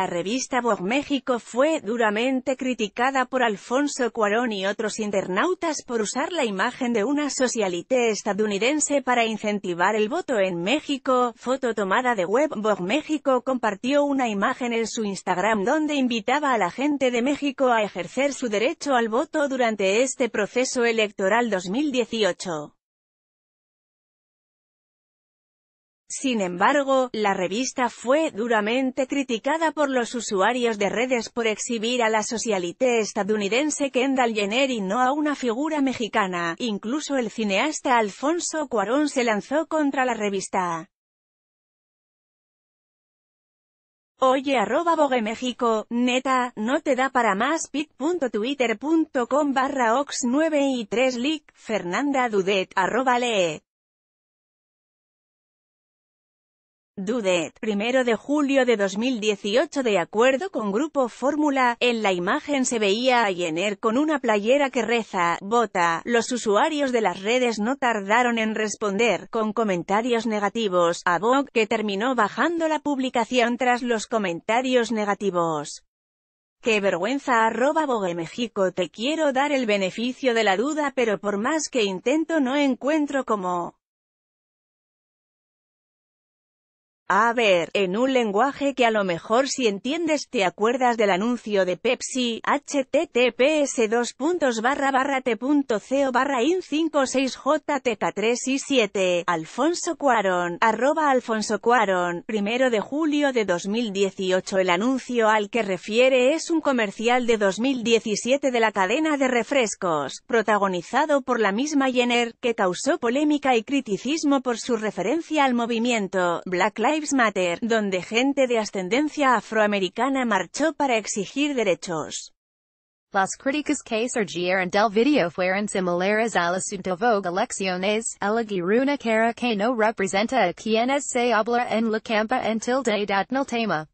La revista Vogue México fue duramente criticada por Alfonso Cuarón y otros internautas por usar la imagen de una socialité estadounidense para incentivar el voto en México. Foto tomada de web Vogue México compartió una imagen en su Instagram donde invitaba a la gente de México a ejercer su derecho al voto durante este proceso electoral 2018. Sin embargo, la revista fue duramente criticada por los usuarios de redes por exhibir a la socialité estadounidense Kendall Jenner y no a una figura mexicana. Incluso el cineasta Alfonso Cuarón se lanzó contra la revista. Oye arroba México, neta, no te da para más pic.twitter.com barra ox 9 y 3 lic, Fernanda Dudet, arroba Dudet, 1 de julio de 2018 De acuerdo con Grupo Fórmula, en la imagen se veía a Jenner con una playera que reza, bota, Los usuarios de las redes no tardaron en responder, con comentarios negativos, a Vogue, que terminó bajando la publicación tras los comentarios negativos. Qué vergüenza arroba México te quiero dar el beneficio de la duda pero por más que intento no encuentro como... A ver, en un lenguaje que a lo mejor si entiendes te acuerdas del anuncio de Pepsi, https 2 barra barra t.co barra in 56 jtk 3 y 7, Alfonso Cuaron. arroba Alfonso Cuaron. primero de julio de 2018 el anuncio al que refiere es un comercial de 2017 de la cadena de refrescos, protagonizado por la misma Jenner, que causó polémica y criticismo por su referencia al movimiento Black Lives Matter, donde gente de ascendencia afroamericana marchó para exigir derechos. Las críticas que surgieron del video fueron similares al asunto Vogue elecciones, elegir una cara que no representa a quienes se habla en la campa en tilde no tema.